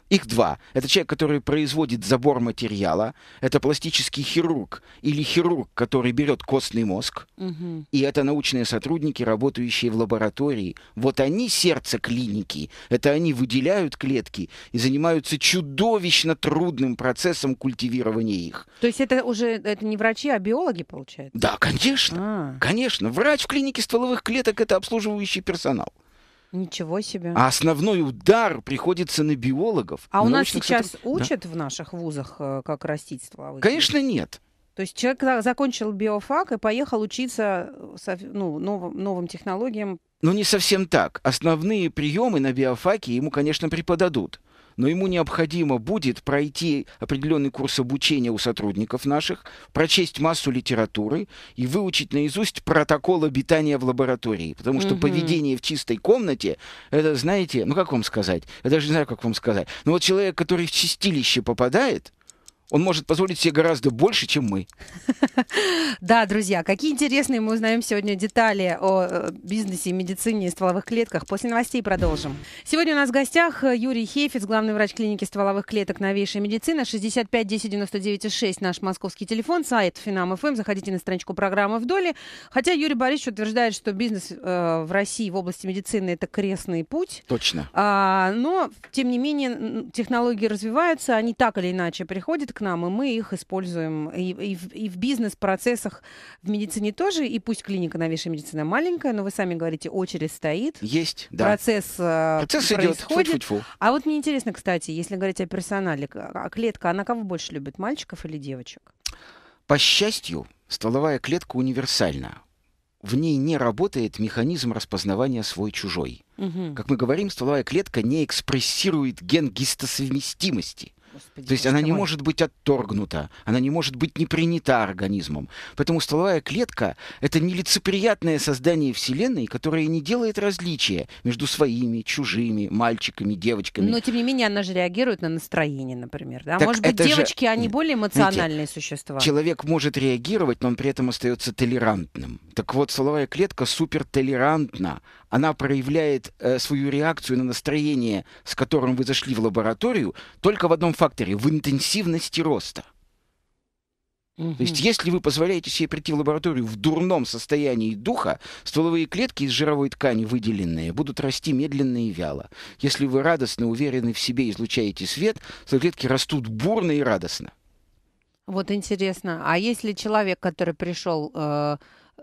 их два. Это человек, который производит забор материала, это пластический хирург или хирург, который берет костный мозг, угу. и это научные сотрудники, работающие в лаборатории. Вот они сердце клиники, это они выделяют клетки и занимаются чудовищно трудным процессом культивирования их. То есть это уже это не врачи, а биологи, получается? Да, конечно. А. Конечно. Врач в клинике стволовых клеток это обслуживающий персонал. Ничего себе. А основной удар приходится на биологов. А на у нас сейчас сотрудников. учат да. в наших вузах э, как растительство? А Конечно, нет. То есть человек закончил биофак и поехал учиться э, ну, новым, новым технологиям. Ну, не совсем так. Основные приемы на биофаке ему, конечно, преподадут но ему необходимо будет пройти определенный курс обучения у сотрудников наших, прочесть массу литературы и выучить наизусть протокол обитания в лаборатории. Потому что угу. поведение в чистой комнате, это, знаете, ну как вам сказать? Я даже не знаю, как вам сказать. Но ну, вот человек, который в чистилище попадает, он может позволить себе гораздо больше, чем мы. Да, друзья, какие интересные мы узнаем сегодня детали о э, бизнесе, медицине и стволовых клетках. После новостей продолжим. Сегодня у нас в гостях э, Юрий Хейфиц, главный врач клиники стволовых клеток «Новейшая медицина», 65 10 99 6, наш московский телефон, сайт Финам.ФМ. Эм». Заходите на страничку программы в доле. Хотя Юрий Борисович утверждает, что бизнес э, в России в области медицины – это крестный путь. Точно. А, но, тем не менее, технологии развиваются, они так или иначе приходят к нам, и мы их используем и, и, в, и в бизнес-процессах, в медицине тоже, и пусть клиника новейшая медицина маленькая, но вы сами говорите, очередь стоит. Есть, да. Процесс, э, Процесс происходит. Идет. Фу А вот мне интересно, кстати, если говорить о персонале, а, клетка, она кого больше любит, мальчиков или девочек? По счастью, стволовая клетка универсальна. В ней не работает механизм распознавания свой-чужой. Угу. Как мы говорим, стволовая клетка не экспрессирует ген гистосовместимости. Господи, То есть она не мой. может быть отторгнута, она не может быть не принята организмом. Поэтому стволовая клетка — это нелицеприятное создание Вселенной, которое не делает различия между своими, чужими, мальчиками, девочками. Но, тем не менее, она же реагирует на настроение, например. Да? Так может быть, девочки, же... они более эмоциональные Знаете, существа? Человек может реагировать, но он при этом остается толерантным. Так вот, стволовая клетка супертолерантна она проявляет э, свою реакцию на настроение, с которым вы зашли в лабораторию, только в одном факторе в интенсивности роста. Угу. То есть, если вы позволяете себе прийти в лабораторию в дурном состоянии духа, стволовые клетки из жировой ткани выделенные будут расти медленно и вяло. Если вы радостно, уверены в себе, излучаете свет, стволовые клетки растут бурно и радостно. Вот интересно, а если человек, который пришел э,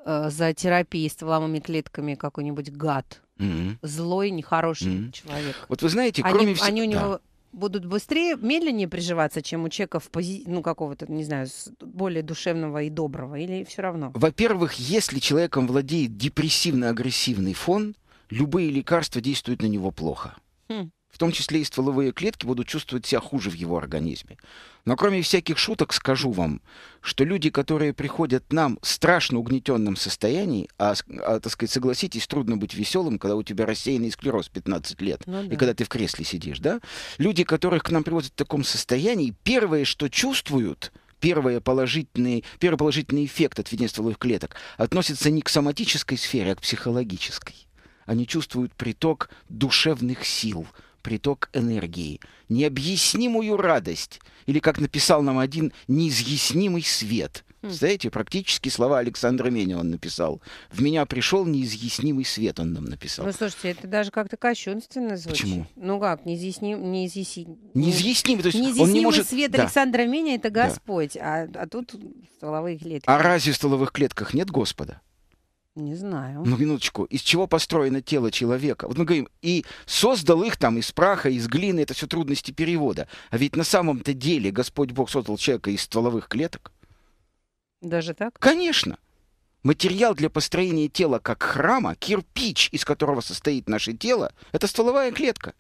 Э, за терапией стволовыми клетками какой-нибудь гад. Mm-hmm. Злой, нехороший mm-hmm. человек. Вот вы знаете, кроме они, всего... Они у него... Да будут быстрее, медленнее приживаться, чем у человека в пози... ну какого-то, не знаю, более душевного и доброго, или все равно? Во-первых, если человеком владеет депрессивно-агрессивный фон, любые лекарства действуют на него плохо. Хм в том числе и стволовые клетки, будут чувствовать себя хуже в его организме. Но кроме всяких шуток скажу вам, что люди, которые приходят нам в страшно угнетенном состоянии, а, а так сказать, согласитесь, трудно быть веселым, когда у тебя рассеянный склероз 15 лет, ну, да. и когда ты в кресле сидишь, да? Люди, которых к нам приводят в таком состоянии, первое, что чувствуют, первое положительные, первый положительный эффект от введения стволовых клеток относится не к соматической сфере, а к психологической. Они чувствуют приток душевных сил, приток энергии, необъяснимую радость, или, как написал нам один, неизъяснимый свет. Знаете, хм. практически слова Александра Меня он написал. «В меня пришел неизъяснимый свет», он нам написал. Ну, слушайте, это даже как-то кощунственно звучит. Почему? Ну как, неизъясним... Неизъясним... Неизъяснимый, то есть неизъяснимый он не может... свет да. Александра Меня это Господь, да. а, а тут в стволовых клетках. А разве в столовых клетках нет Господа? Не знаю. Ну, минуточку. Из чего построено тело человека? Вот мы говорим, и создал их там из праха, из глины, это все трудности перевода. А ведь на самом-то деле Господь Бог создал человека из стволовых клеток. Даже так? Конечно. Материал для построения тела как храма, кирпич, из которого состоит наше тело, это стволовая клетка.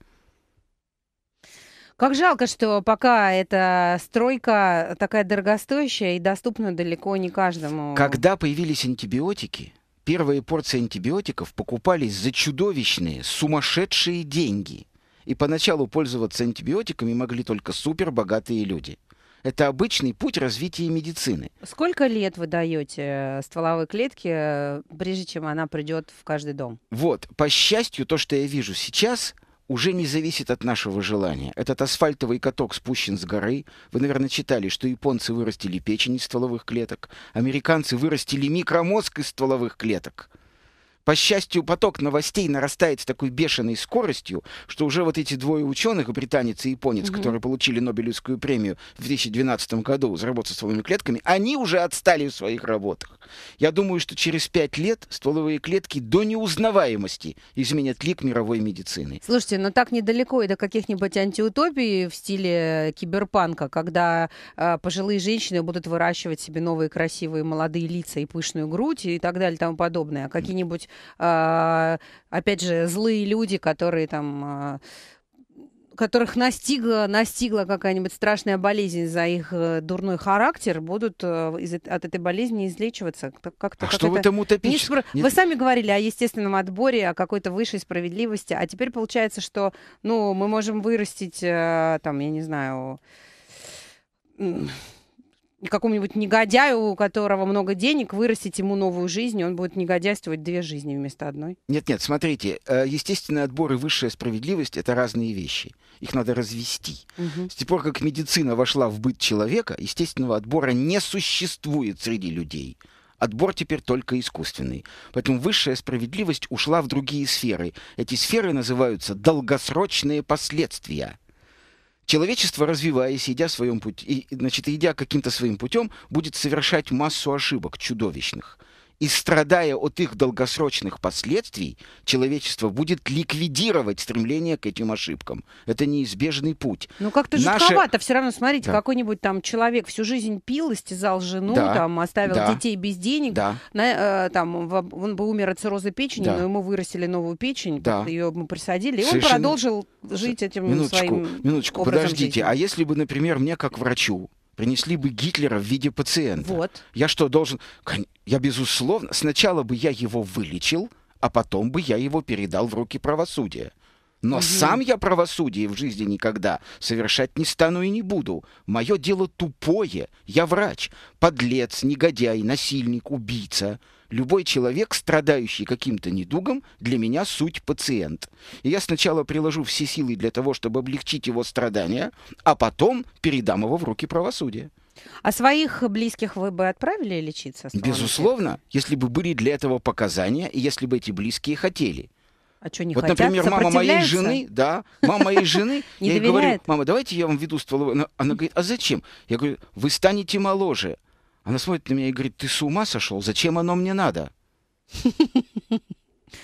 Как жалко, что пока эта стройка такая дорогостоящая и доступна далеко не каждому. Когда появились антибиотики, первые порции антибиотиков покупались за чудовищные, сумасшедшие деньги. И поначалу пользоваться антибиотиками могли только супербогатые люди. Это обычный путь развития медицины. Сколько лет вы даете э, стволовой клетке, э, прежде чем она придет в каждый дом? Вот, по счастью, то, что я вижу сейчас, уже не зависит от нашего желания. Этот асфальтовый каток спущен с горы. Вы, наверное, читали, что японцы вырастили печень из стволовых клеток, американцы вырастили микромозг из стволовых клеток – по счастью, поток новостей нарастает с такой бешеной скоростью, что уже вот эти двое ученых, британец и японец, угу. которые получили Нобелевскую премию в 2012 году за работу с стволовыми клетками, они уже отстали в своих работах. Я думаю, что через пять лет стволовые клетки до неузнаваемости изменят лик мировой медицины. Слушайте, но так недалеко и до каких-нибудь антиутопий в стиле э, киберпанка, когда э, пожилые женщины будут выращивать себе новые красивые молодые лица и пышную грудь и так далее и тому подобное. А какие-нибудь а, опять же, злые люди, которые там а, которых настигла, настигла какая-нибудь страшная болезнь за их э, дурной характер, будут э, из, от этой болезни излечиваться. Как-то, а что вы там утопите? Не... Нет. Вы сами говорили о естественном отборе, о какой-то высшей справедливости, а теперь получается, что ну, мы можем вырастить, э, там, я не знаю и какому-нибудь негодяю, у которого много денег, вырастить ему новую жизнь, и он будет негодяйствовать две жизни вместо одной. Нет-нет, смотрите, э, естественный отбор и высшая справедливость — это разные вещи. Их надо развести. Угу. С тех пор, как медицина вошла в быт человека, естественного отбора не существует среди людей. Отбор теперь только искусственный. Поэтому высшая справедливость ушла в другие сферы. Эти сферы называются долгосрочные последствия – человечество, развиваясь, идя своем пути, значит, идя каким-то своим путем, будет совершать массу ошибок чудовищных – и страдая от их долгосрочных последствий, человечество будет ликвидировать стремление к этим ошибкам. Это неизбежный путь. Ну как-то Наши... жутковато. Все равно, смотрите, да. какой-нибудь там человек всю жизнь пил, истязал жену, да. там, оставил да. детей без денег. Да. На, э, там, он бы умер от цирроза печени, да. но ему вырастили новую печень, да. ее мы присадили, и Совершенно... он продолжил жить этим минуточку, своим Минуточку, подождите. Жизни. А если бы, например, мне как врачу принесли бы Гитлера в виде пациента. Вот. Я что, должен... Я, безусловно, сначала бы я его вылечил, а потом бы я его передал в руки правосудия. Но угу. сам я правосудие в жизни никогда совершать не стану и не буду. Мое дело тупое. Я врач. Подлец, негодяй, насильник, убийца — Любой человек, страдающий каким-то недугом, для меня суть пациент. И я сначала приложу все силы для того, чтобы облегчить его страдания, а потом передам его в руки правосудия. А своих близких вы бы отправили лечиться? Безусловно, если бы были для этого показания, и если бы эти близкие хотели. А что не вот, хотят? например, мама моей жены, да, мама моей жены, я ей говорю, мама, давайте я вам веду стволовой. Она говорит, а зачем? Я говорю, вы станете моложе, она смотрит на меня и говорит, ты с ума сошел? Зачем оно мне надо?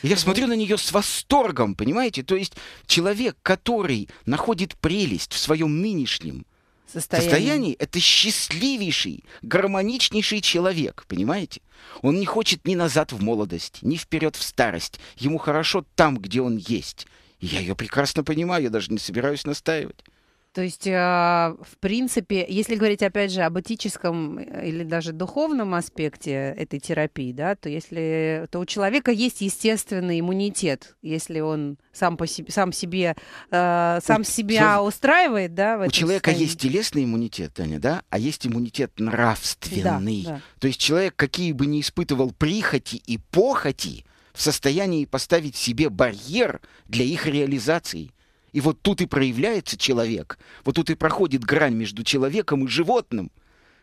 Я смотрю на нее с восторгом, понимаете? То есть человек, который находит прелесть в своем нынешнем состоянии. состоянии, это счастливейший, гармоничнейший человек, понимаете? Он не хочет ни назад в молодость, ни вперед в старость. Ему хорошо там, где он есть. я ее прекрасно понимаю, я даже не собираюсь настаивать. То есть, а, в принципе, если говорить, опять же, об этическом э, или даже духовном аспекте этой терапии, да, то если то у человека есть естественный иммунитет, если он сам по себе, сам себе, а, сам у, себя все, устраивает, да. у человека состоянии. есть телесный иммунитет, Таня, да, а есть иммунитет нравственный. Да, да. То есть человек, какие бы ни испытывал прихоти и похоти, в состоянии поставить себе барьер для их реализации. И вот тут и проявляется человек, вот тут и проходит грань между человеком и животным.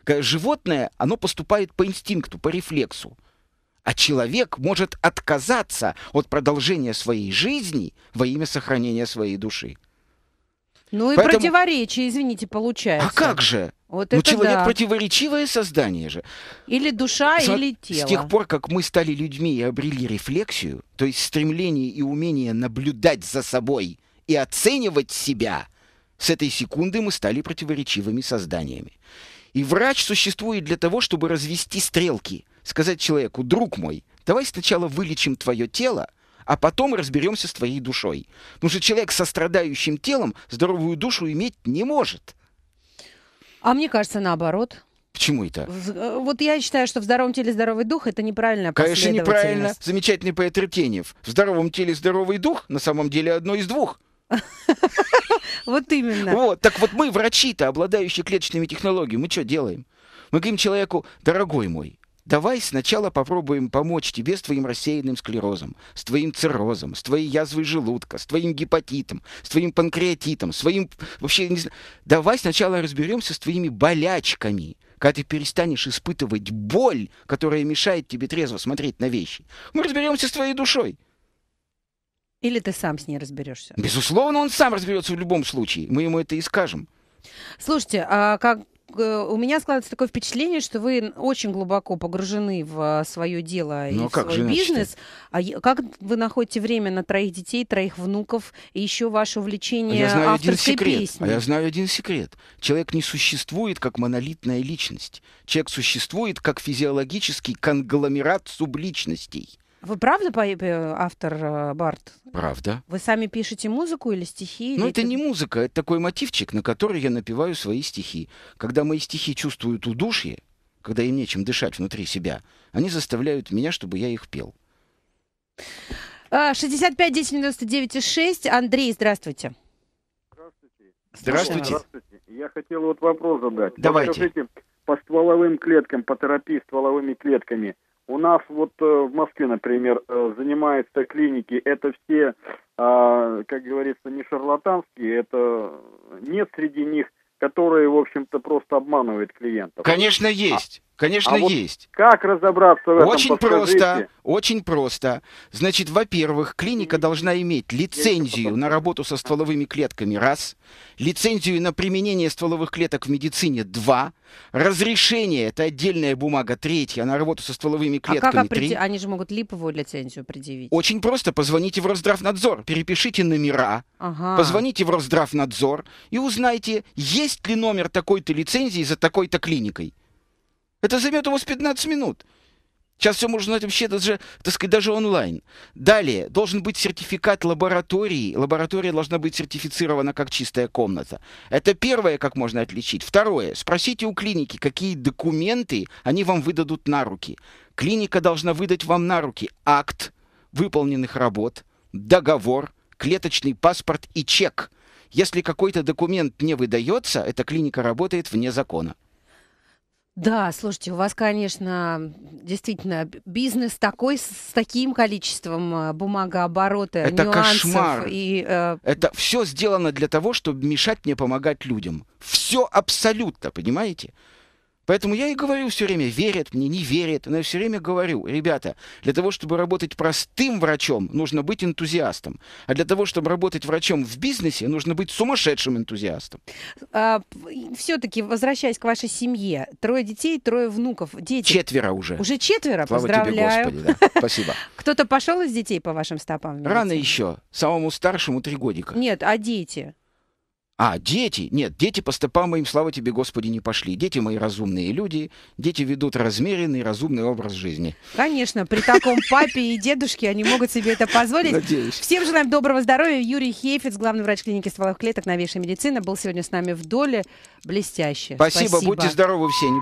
Животное, оно поступает по инстинкту, по рефлексу. А человек может отказаться от продолжения своей жизни во имя сохранения своей души. Ну и Поэтому... противоречие, извините, получается. А как же? Вот ну, это человек типа, да. противоречивое создание же. Или душа, За... или тело. С тех пор, как мы стали людьми и обрели рефлексию, то есть стремление и умение наблюдать за собой и оценивать себя. С этой секунды мы стали противоречивыми созданиями. И врач существует для того, чтобы развести стрелки, сказать человеку, друг мой, давай сначала вылечим твое тело, а потом разберемся с твоей душой. Потому что человек со страдающим телом здоровую душу иметь не может. А мне кажется, наоборот. Почему это? Э, вот я считаю, что в здоровом теле здоровый дух это неправильно. Конечно, неправильно. Замечательный поэт Ретенев. В здоровом теле здоровый дух на самом деле одно из двух. Вот именно. Вот, так вот мы, врачи-то, обладающие клеточными технологиями, мы что делаем? Мы говорим человеку, дорогой мой, давай сначала попробуем помочь тебе с твоим рассеянным склерозом, с твоим циррозом, с твоей язвой желудка, с твоим гепатитом, с твоим панкреатитом, с твоим... Вообще, не знаю. Давай сначала разберемся с твоими болячками, когда ты перестанешь испытывать боль, которая мешает тебе трезво смотреть на вещи. Мы разберемся с твоей душой. Или ты сам с ней разберешься? Безусловно, он сам разберется в любом случае. Мы ему это и скажем. Слушайте, а как, э, у меня складывается такое впечатление, что вы очень глубоко погружены в а, свое дело ну, а и а в как свой же, бизнес. А как вы находите время на троих детей, троих внуков и еще ваше увлечение я знаю авторской один секрет. песни? А я знаю один секрет. Человек не существует как монолитная личность. Человек существует как физиологический конгломерат субличностей. Вы правда э, автор э, Барт? Правда. Вы сами пишете музыку или стихи? Ну, или это, не музыка, это такой мотивчик, на который я напеваю свои стихи. Когда мои стихи чувствуют удушье, когда им нечем дышать внутри себя, они заставляют меня, чтобы я их пел. 65 10 99 6. Андрей, здравствуйте. Здравствуйте. Здравствуйте. Здравствуйте. Я хотел вот вопрос задать. Давайте. Подскажите, по стволовым клеткам, по терапии стволовыми клетками – у нас вот э, в Москве, например, э, занимаются клиники, это все, а, как говорится, не шарлатанские, это нет среди них, которые, в общем-то, просто обманывают клиентов. Конечно, есть. Конечно, а вот есть. Как разобраться в этом? Очень просто, очень просто. Значит, во-первых, клиника должна иметь лицензию на работу со стволовыми клетками раз, лицензию на применение стволовых клеток в медицине два, разрешение это отдельная бумага третья на работу со стволовыми клетками а как опреди... три. Они же могут липовую лицензию предъявить. Очень просто, позвоните в Росздравнадзор, перепишите номера, ага. позвоните в Росздравнадзор и узнайте, есть ли номер такой-то лицензии за такой-то клиникой. Это займет у вас 15 минут. Сейчас все можно узнать вообще даже, так сказать, даже онлайн. Далее, должен быть сертификат лаборатории. Лаборатория должна быть сертифицирована как чистая комната. Это первое, как можно отличить. Второе, спросите у клиники, какие документы они вам выдадут на руки. Клиника должна выдать вам на руки акт выполненных работ, договор, клеточный паспорт и чек. Если какой-то документ не выдается, эта клиника работает вне закона. Да, слушайте, у вас, конечно, действительно бизнес такой с таким количеством а, бумагооборота, это нюансов кошмар. и э... это все сделано для того, чтобы мешать мне помогать людям. Все абсолютно, понимаете? Поэтому я и говорю все время, верят мне, не верят. Но я все время говорю, ребята, для того, чтобы работать простым врачом, нужно быть энтузиастом. А для того, чтобы работать врачом в бизнесе, нужно быть сумасшедшим энтузиастом. А, все-таки, возвращаясь к вашей семье, трое детей, трое внуков. Дети. Четверо уже. Уже четверо, Слава поздравляю. Тебе, Господи, да. Спасибо. Кто-то пошел из детей по вашим стопам? Рано еще. Самому старшему три годика. Нет, а дети? А, дети! Нет, дети по стопам моим, слава тебе, Господи, не пошли. Дети мои разумные люди, дети ведут размеренный, разумный образ жизни. Конечно, при таком папе и дедушке они могут себе это позволить. Надеюсь. Всем желаем доброго здоровья. Юрий Хейфец главный врач клиники стволовых клеток, новейшая медицина, был сегодня с нами в доле. Блестяще. Спасибо, Спасибо. будьте здоровы все.